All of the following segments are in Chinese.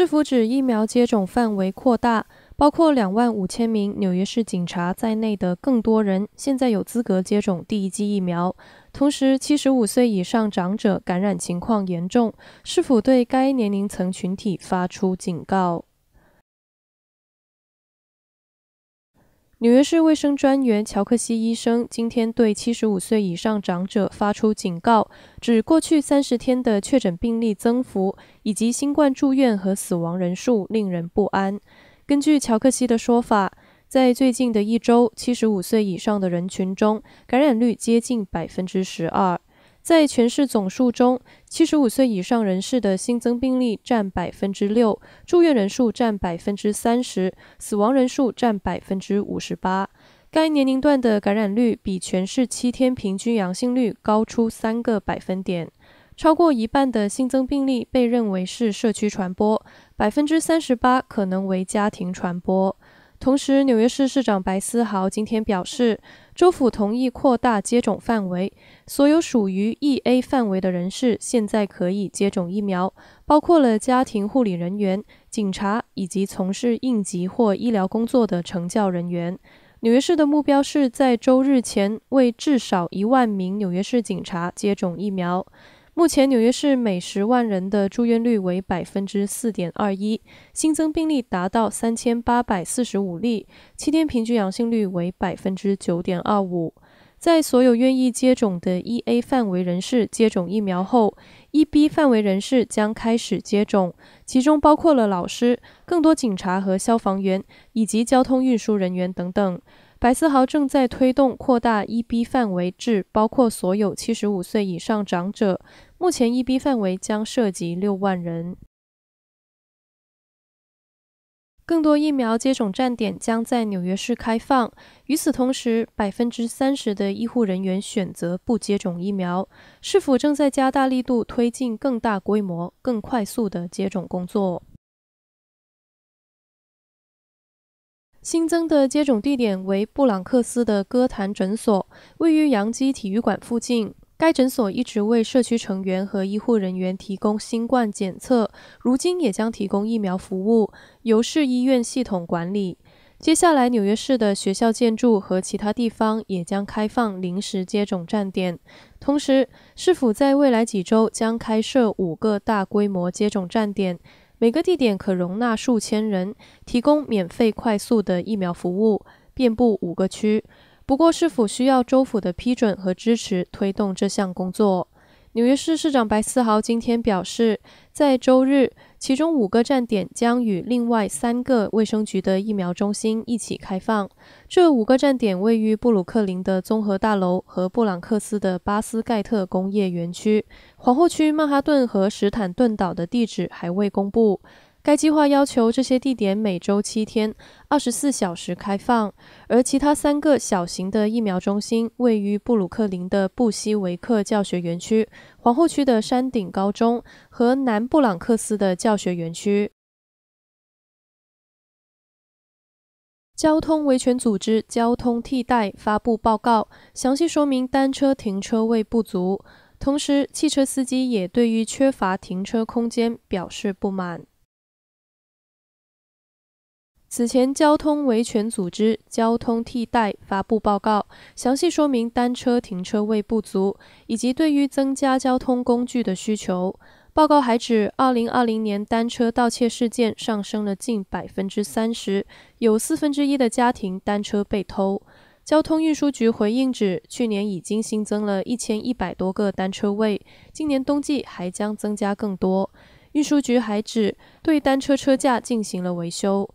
是否指疫苗接种范围扩大，包括两万五千名纽约市警察在内的更多人现在有资格接种第一剂疫苗？同时，七十五岁以上长者感染情况严重，是否对该年龄层群体发出警告？纽约市卫生专员乔克西医生今天对七十五岁以上长者发出警告，指过去三十天的确诊病例增幅以及新冠住院和死亡人数令人不安。根据乔克西的说法，在最近的一周，七十五岁以上的人群中感染率接近百分之十二。在全市总数中，七十五岁以上人士的新增病例占百分之六，住院人数占百分之三十，死亡人数占百分之五十八。该年龄段的感染率比全市七天平均阳性率高出三个百分点。超过一半的新增病例被认为是社区传播，百分之三十八可能为家庭传播。同时，纽约市市长白思豪今天表示。州府同意扩大接种范围，所有属于 E A 范围的人士现在可以接种疫苗，包括了家庭护理人员、警察以及从事应急或医疗工作的成教人员。纽约市的目标是在周日前为至少一万名纽约市警察接种疫苗。目前，纽约市每十万人的住院率为百分之四点二一，新增病例达到三千八百四十五例，七天平均阳性率为百分之九点二五。在所有愿意接种的 E A 范围人士接种疫苗后，E B 范围人士将开始接种，其中包括了老师、更多警察和消防员以及交通运输人员等等。白思豪正在推动扩大 E B 范围至包括所有七十五岁以上长者。目前，EB 范围将涉及六万人。更多疫苗接种站点将在纽约市开放。与此同时，百分之三十的医护人员选择不接种疫苗。是否正在加大力度推进更大规模、更快速的接种工作？新增的接种地点为布朗克斯的歌坛诊所，位于杨基体育馆附近。该诊所一直为社区成员和医护人员提供新冠检测，如今也将提供疫苗服务，由市医院系统管理。接下来，纽约市的学校建筑和其他地方也将开放临时接种站点。同时，市府在未来几周将开设五个大规模接种站点，每个地点可容纳数千人，提供免费、快速的疫苗服务，遍布五个区。不过，是否需要州府的批准和支持推动这项工作？纽约市市长白思豪今天表示，在周日，其中五个站点将与另外三个卫生局的疫苗中心一起开放。这五个站点位于布鲁克林的综合大楼和布朗克斯的巴斯盖特工业园区，皇后区、曼哈顿和史坦顿岛的地址还未公布。该计划要求这些地点每周七天、二十四小时开放，而其他三个小型的疫苗中心位于布鲁克林的布希维克教学园区、皇后区的山顶高中和南布朗克斯的教学园区。交通维权组织“交通替代”发布报告，详细说明单车停车位不足，同时汽车司机也对于缺乏停车空间表示不满。此前，交通维权组织“交通替代”发布报告，详细说明单车停车位不足，以及对于增加交通工具的需求。报告还指，二零二零年单车盗窃事件上升了近百分之三十，有四分之一的家庭单车被偷。交通运输局回应指，去年已经新增了一千一百多个单车位，今年冬季还将增加更多。运输局还指，对单车车架进行了维修。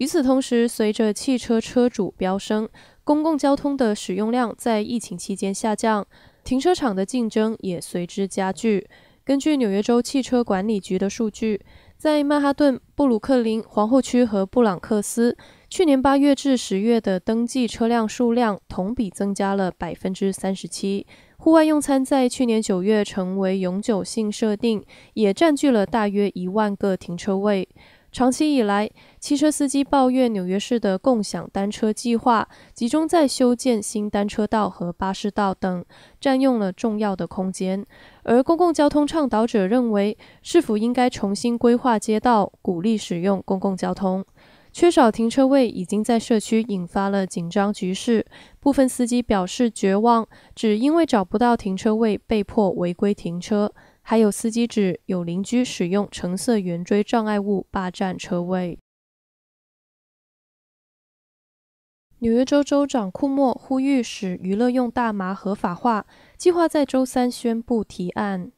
与此同时，随着汽车车主飙升，公共交通的使用量在疫情期间下降，停车场的竞争也随之加剧。根据纽约州汽车管理局的数据，在曼哈顿、布鲁克林、皇后区和布朗克斯，去年八月至十月的登记车辆数量同比增加了百分之三十七。户外用餐在去年九月成为永久性设定，也占据了大约一万个停车位。长期以来，汽车司机抱怨纽约市的共享单车计划集中在修建新单车道和巴士道等，占用了重要的空间。而公共交通倡导者认为，是否应该重新规划街道，鼓励使用公共交通？缺少停车位已经在社区引发了紧张局势。部分司机表示绝望，只因为找不到停车位，被迫违规停车。还有司机指有邻居使用橙色圆锥障碍物霸占车位。纽约州州长库莫呼吁使娱乐用大麻合法化，计划在周三宣布提案。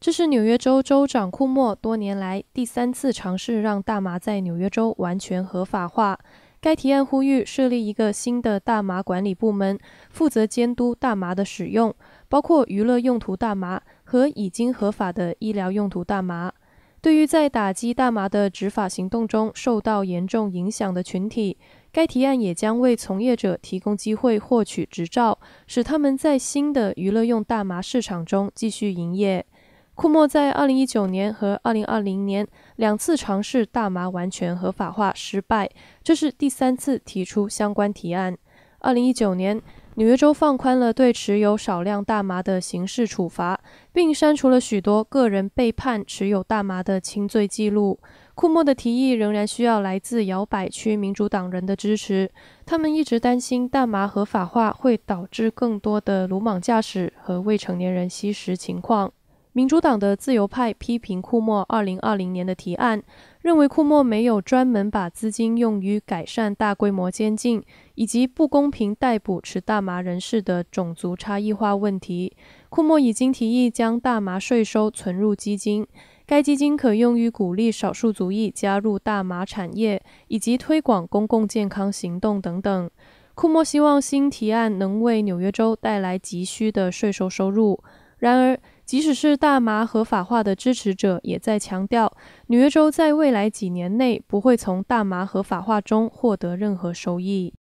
这是纽约州州长库莫多年来第三次尝试让大麻在纽约州完全合法化。该提案呼吁设立一个新的大麻管理部门，负责监督大麻的使用，包括娱乐用途大麻和已经合法的医疗用途大麻。对于在打击大麻的执法行动中受到严重影响的群体，该提案也将为从业者提供机会获取执照，使他们在新的娱乐用大麻市场中继续营业。库莫在2019年和2020年两次尝试大麻完全合法化失败，这是第三次提出相关提案。2019年，纽约州放宽了对持有少量大麻的刑事处罚，并删除了许多个人被判持有大麻的轻罪记录。库莫的提议仍然需要来自摇摆区民主党人的支持，他们一直担心大麻合法化会导致更多的鲁莽驾驶和未成年人吸食情况。民主党的自由派批评库莫2020年的提案，认为库莫没有专门把资金用于改善大规模监禁以及不公平逮捕持大麻人士的种族差异化问题。库莫已经提议将大麻税收存入基金，该基金可用于鼓励少数族裔加入大麻产业以及推广公共健康行动等等。库莫希望新提案能为纽约州带来急需的税收收入。然而，即使是大麻合法化的支持者，也在强调，纽约州在未来几年内不会从大麻合法化中获得任何收益。